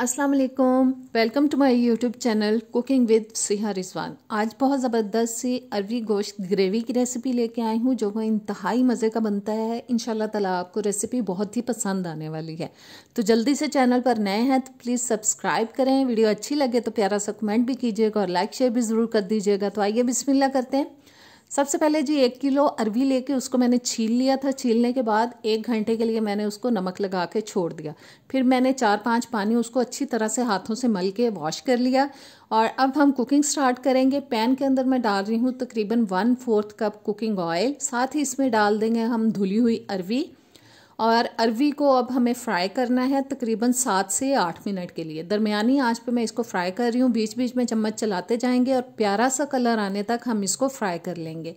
अस्सलाम वालेकुम welcome to my YouTube channel cooking with Siha Rizwan आज बहुत ज़बरदस्त सी अरवी गोश्त ग्रेवी की रेसिपी लेके आई हूँ जो वो इंतहाई मज़े का बनता है इन ताला आपको रेसिपी बहुत ही पसंद आने वाली है तो जल्दी से चैनल पर नए हैं तो प्लीज़ सब्सक्राइब करें वीडियो अच्छी लगे तो प्यारा सा कमेंट भी कीजिएगा और लाइक शेयर भी ज़रूर कर दीजिएगा तो आइए बिसमिल्ला करते हैं सबसे पहले जी एक किलो अरवी लेके उसको मैंने छील लिया था छीलने के बाद एक घंटे के लिए मैंने उसको नमक लगा के छोड़ दिया फिर मैंने चार पांच पानी उसको अच्छी तरह से हाथों से मल के वॉश कर लिया और अब हम कुकिंग स्टार्ट करेंगे पैन के अंदर मैं डाल रही हूँ तकरीबन one fourth cup cooking oil साथ ही इसमें डाल देंगे हम धुली हुई अरवी और अरवी को अब हमें फ्राई करना है तकरीबन सात से आठ मिनट के लिए दरमियानी आंच पे मैं इसको फ्राई कर रही हूँ बीच बीच में चम्मच चलाते जाएंगे और प्यारा सा कलर आने तक हम इसको फ्राई कर लेंगे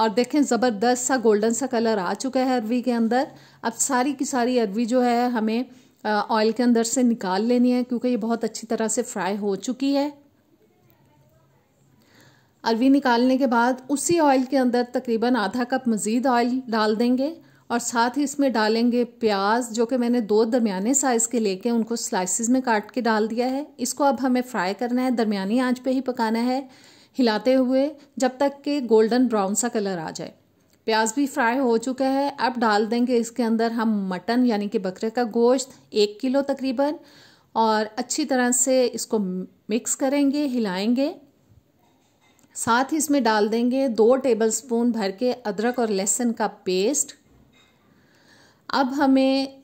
और देखें ज़बरदस्त सा गोल्डन सा कलर आ चुका है अरवी के अंदर अब सारी की सारी अरवी जो है हमें ऑयल के अंदर से निकाल लेनी है क्योंकि ये बहुत अच्छी तरह से फ्राई हो चुकी है अरवी निकालने के बाद उसी ऑयल के अंदर तकरीबन आधा कप मज़ीद ऑयल डाल देंगे और साथ ही इसमें डालेंगे प्याज जो कि मैंने दो दरमियाने साइज़ के लेके उनको स्लाइसिस में काट के डाल दिया है इसको अब हमें फ्राई करना है दरमियानी आंच पे ही पकाना है हिलाते हुए जब तक कि गोल्डन ब्राउन सा कलर आ जाए प्याज भी फ्राई हो चुका है अब डाल देंगे इसके अंदर हम मटन यानी कि बकरे का गोश्त एक किलो तकरीबन और अच्छी तरह से इसको मिक्स करेंगे हिलाएंगे साथ ही इसमें डाल देंगे दो टेबलस्पून भर के अदरक और लहसुन का पेस्ट अब हमें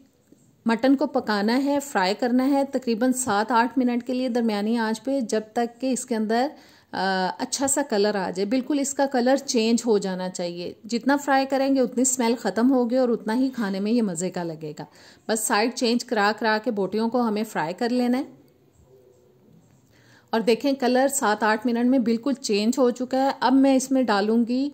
मटन को पकाना है फ्राई करना है तकरीबन सात आठ मिनट के लिए दरमियानी आंच पे जब तक कि इसके अंदर आ, अच्छा सा कलर आ जाए बिल्कुल इसका कलर चेंज हो जाना चाहिए जितना फ्राई करेंगे उतनी स्मेल ख़त्म होगी और उतना ही खाने में ये मज़े का लगेगा बस साइड चेंज करा करा के बोटियों को हमें फ्राई कर लेना है और देखें कलर सात आठ मिनट में बिल्कुल चेंज हो चुका है अब मैं इसमें डालूँगी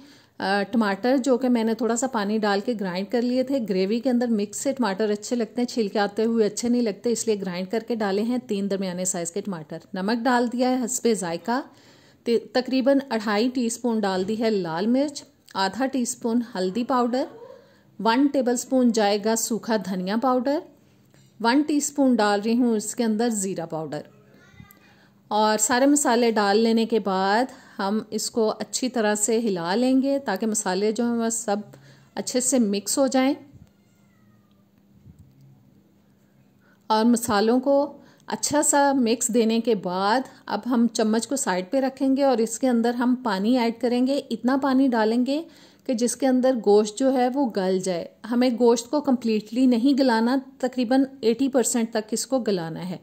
टमाटर जो कि मैंने थोड़ा सा पानी डाल के ग्राइंड कर लिए थे ग्रेवी के अंदर मिक्स से टमाटर अच्छे लगते हैं छिलके आते हुए अच्छे नहीं लगते इसलिए ग्राइंड करके डाले हैं तीन दरमियाने साइज़ के टमाटर नमक डाल दिया है हंसपे जायका तकरीबन अढ़ाई टी डाल दी है लाल मिर्च आधा टी हल्दी पाउडर वन स्पून जाएगा सूखा धनिया पाउडर वन टीस्पून डाल रही हूँ इसके अंदर ज़ीरा पाउडर और सारे मसाले डाल लेने के बाद हम इसको अच्छी तरह से हिला लेंगे ताकि मसाले जो हैं वह सब अच्छे से मिक्स हो जाएं और मसालों को अच्छा सा मिक्स देने के बाद अब हम चम्मच को साइड पे रखेंगे और इसके अंदर हम पानी ऐड करेंगे इतना पानी डालेंगे कि जिसके अंदर गोश्त जो है वो गल जाए हमें गोश्त को कम्प्लीटली नहीं गलाना तकरीबन 80 परसेंट तक इसको गलाना है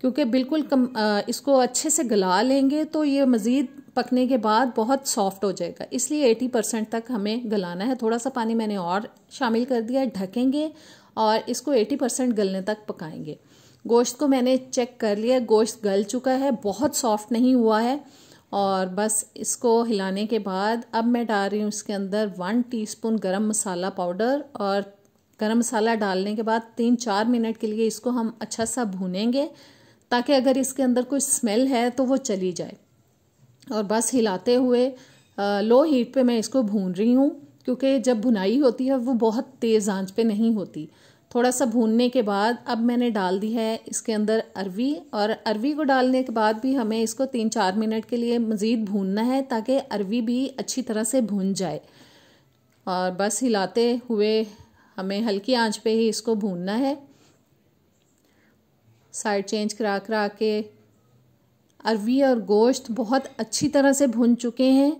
क्योंकि बिल्कुल कम आ, इसको अच्छे से गला लेंगे तो ये मज़ीद पकने के बाद बहुत सॉफ्ट हो जाएगा इसलिए 80 परसेंट तक हमें गलाना है थोड़ा सा पानी मैंने और शामिल कर दिया ढकेंगे और इसको 80 परसेंट गलने तक पकाएंगे गोश्त को मैंने चेक कर लिया गोश्त गल चुका है बहुत सॉफ्ट नहीं हुआ है और बस इसको हिलाने के बाद अब मैं डाल रही हूँ इसके अंदर वन टी स्पून मसाला पाउडर और गरम मसाला डालने के बाद तीन चार मिनट के लिए इसको हम अच्छा सा भूनेंगे ताकि अगर इसके अंदर कोई स्मेल है तो वो चली जाए और बस हिलाते हुए आ, लो हीट पे मैं इसको भून रही हूँ क्योंकि जब भुनाई होती है वो बहुत तेज़ आंच पे नहीं होती थोड़ा सा भूनने के बाद अब मैंने डाल दी है इसके अंदर अरवी और अरवी को डालने के बाद भी हमें इसको तीन चार मिनट के लिए मज़ीद भूनना है ताकि अरवी भी अच्छी तरह से भून जाए और बस हिलाते हुए हमें हल्की आंच पे ही इसको भूनना है साइड चेंज करा करा के अरवी और गोश्त बहुत अच्छी तरह से भुन चुके हैं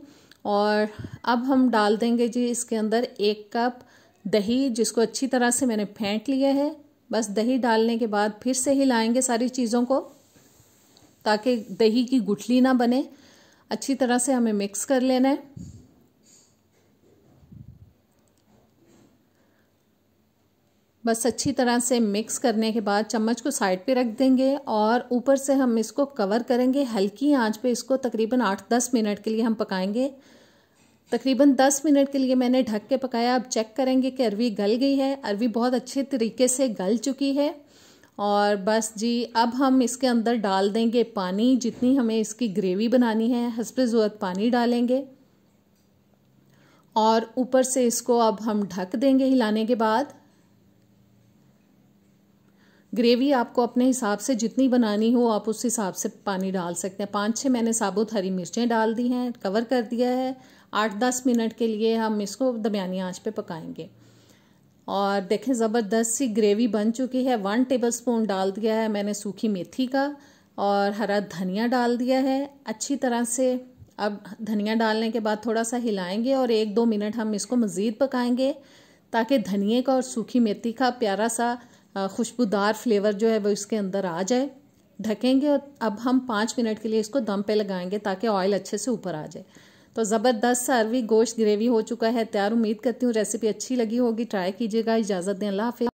और अब हम डाल देंगे जी इसके अंदर एक कप दही जिसको अच्छी तरह से मैंने फेंट लिया है बस दही डालने के बाद फिर से ही लाएँगे सारी चीज़ों को ताकि दही की गुठली ना बने अच्छी तरह से हमें मिक्स कर लेना है बस अच्छी तरह से मिक्स करने के बाद चम्मच को साइड पे रख देंगे और ऊपर से हम इसको कवर करेंगे हल्की आंच पे इसको तकरीबन आठ दस मिनट के लिए हम पकाएंगे तकरीबन दस मिनट के लिए मैंने ढक के पकाया अब चेक करेंगे कि अरवी गल गई है अरवी बहुत अच्छे तरीके से गल चुकी है और बस जी अब हम इसके अंदर डाल देंगे पानी जितनी हमें इसकी ग्रेवी बनानी है हंसपे ज़रूरत पानी डालेंगे और ऊपर से इसको अब हम ढक देंगे हिलाने के बाद ग्रेवी आपको अपने हिसाब से जितनी बनानी हो आप उस हिसाब से पानी डाल सकते हैं पाँच छः मैंने साबुत हरी मिर्चें डाल दी हैं कवर कर दिया है आठ दस मिनट के लिए हम इसको दमयानी आंच पे पकाएंगे और देखें ज़बरदस्त सी ग्रेवी बन चुकी है वन टेबल स्पून डाल दिया है मैंने सूखी मेथी का और हरा धनिया डाल दिया है अच्छी तरह से अब धनिया डालने के बाद थोड़ा सा हिलाएंगे और एक दो मिनट हम इसको मज़ीद पकाएंगे ताकि धनिए का और सूखी मेथी का प्यारा सा खुशबूदार फ्लेवर जो है वो इसके अंदर आ जाए ढकेंगे और अब हम पाँच मिनट के लिए इसको दम पे लगाएंगे ताकि ऑयल अच्छे से ऊपर आ जाए तो ज़बरदस्त सा अरवी गोश्त ग्रेवी हो चुका है तैयार उम्मीद करती हूँ रेसिपी अच्छी लगी होगी ट्राई कीजिएगा इजाज़त दें अल्लाह हाफि